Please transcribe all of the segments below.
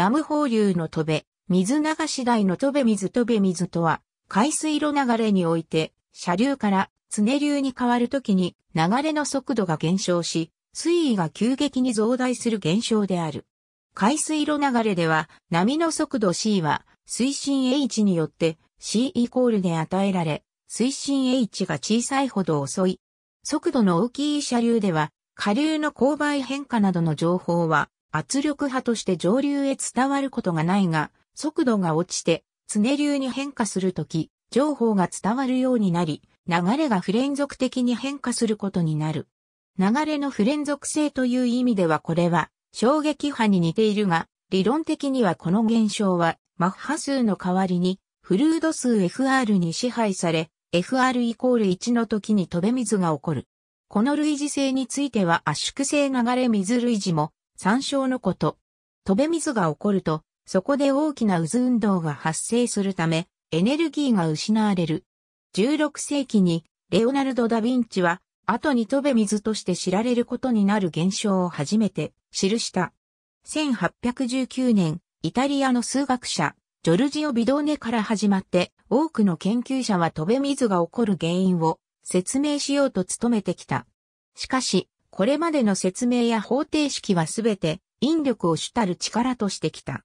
ダム放流の戸部、水流し台の戸部水戸部水とは、海水路流れにおいて、車流から常流に変わるときに流れの速度が減少し、水位が急激に増大する現象である。海水路流れでは、波の速度 c は、水深 h によって c イコールで与えられ、水深 h が小さいほど遅い。速度の大きい車流では、下流の勾配変化などの情報は、圧力波として上流へ伝わることがないが、速度が落ちて、常流に変化するとき、情報が伝わるようになり、流れが不連続的に変化することになる。流れの不連続性という意味ではこれは、衝撃波に似ているが、理論的にはこの現象は、マッハ数の代わりに、フルード数 FR に支配され、FR イコール1の時に飛べ水が起こる。この類似性については圧縮性流れ水類似も山椒のこと。飛べ水が起こると、そこで大きな渦運動が発生するため、エネルギーが失われる。16世紀に、レオナルド・ダ・ヴィンチは、後に飛べ水として知られることになる現象を初めて記した。1819年、イタリアの数学者、ジョルジオ・ビドーネから始まって、多くの研究者は飛べ水が起こる原因を説明しようと努めてきた。しかし、これまでの説明や方程式はすべて引力を主たる力としてきた。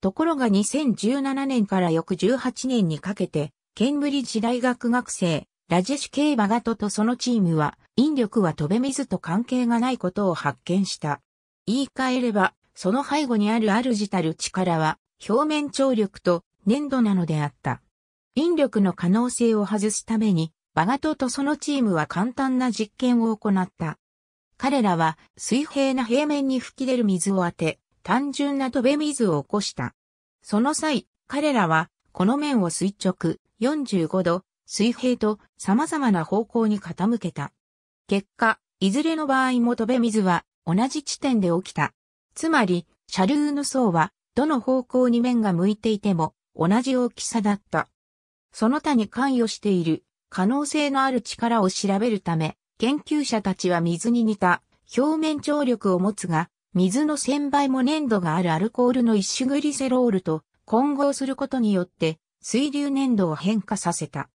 ところが2017年から翌18年にかけて、ケンブリッジ大学学生、ラジェシュ・ケイバガトとそのチームは、引力は飛べ水と関係がないことを発見した。言い換えれば、その背後にある主たる力は、表面張力と粘土なのであった。引力の可能性を外すために、バガトとそのチームは簡単な実験を行った。彼らは水平な平面に吹き出る水を当て、単純な飛べ水を起こした。その際、彼らはこの面を垂直45度、水平と様々な方向に傾けた。結果、いずれの場合も飛べ水は同じ地点で起きた。つまり、車流の層はどの方向に面が向いていても同じ大きさだった。その他に関与している可能性のある力を調べるため、研究者たちは水に似た表面張力を持つが、水の1000倍も粘度があるアルコールの一種グリセロールと混合することによって水流粘度を変化させた。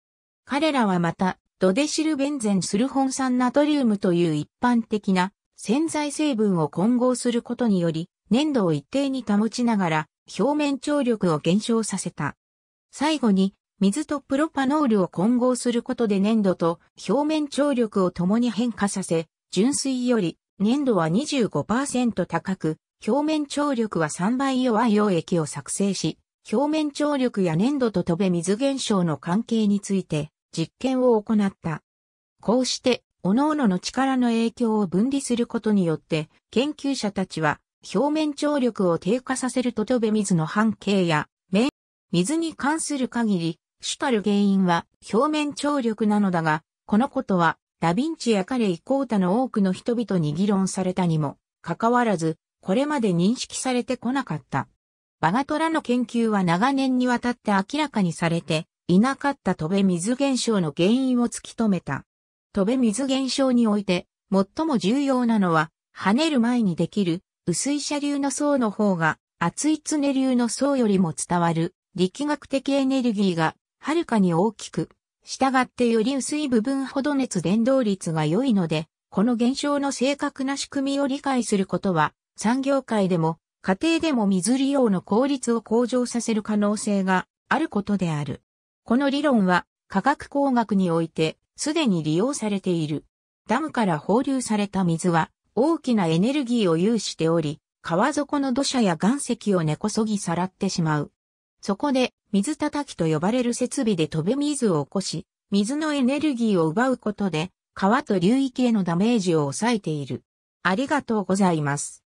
彼らはまた、ドデシルベンゼンスルホン酸ナトリウムという一般的な潜在成分を混合することにより、粘土を一定に保ちながら表面張力を減少させた。最後に水とプロパノールを混合することで粘土と表面張力を共に変化させ、純水より粘土は25%高く、表面張力は3倍弱い溶液を作成し、表面張力や粘土と飛べ水現象の関係について実験を行った。こうして、各々の力の影響を分離することによって、研究者たちは表面張力を低下させると飛べ水の半径や、面、水に関する限り、主たる原因は表面張力なのだが、このことはダヴィンチやカレイ・コータの多くの人々に議論されたにもかかわらず、これまで認識されてこなかった。バガトラの研究は長年にわたって明らかにされていなかった飛べ水現象の原因を突き止めた。飛べ水現象において最も重要なのは跳ねる前にできる薄い車流の層の方が厚い常流の層よりも伝わる力学的エネルギーがはるかに大きく、従ってより薄い部分ほど熱伝導率が良いので、この現象の正確な仕組みを理解することは、産業界でも、家庭でも水利用の効率を向上させる可能性があることである。この理論は、科学工学において、すでに利用されている。ダムから放流された水は、大きなエネルギーを有しており、川底の土砂や岩石を根こそぎさらってしまう。そこで、水叩きと呼ばれる設備で飛べ水を起こし、水のエネルギーを奪うことで、川と流域へのダメージを抑えている。ありがとうございます。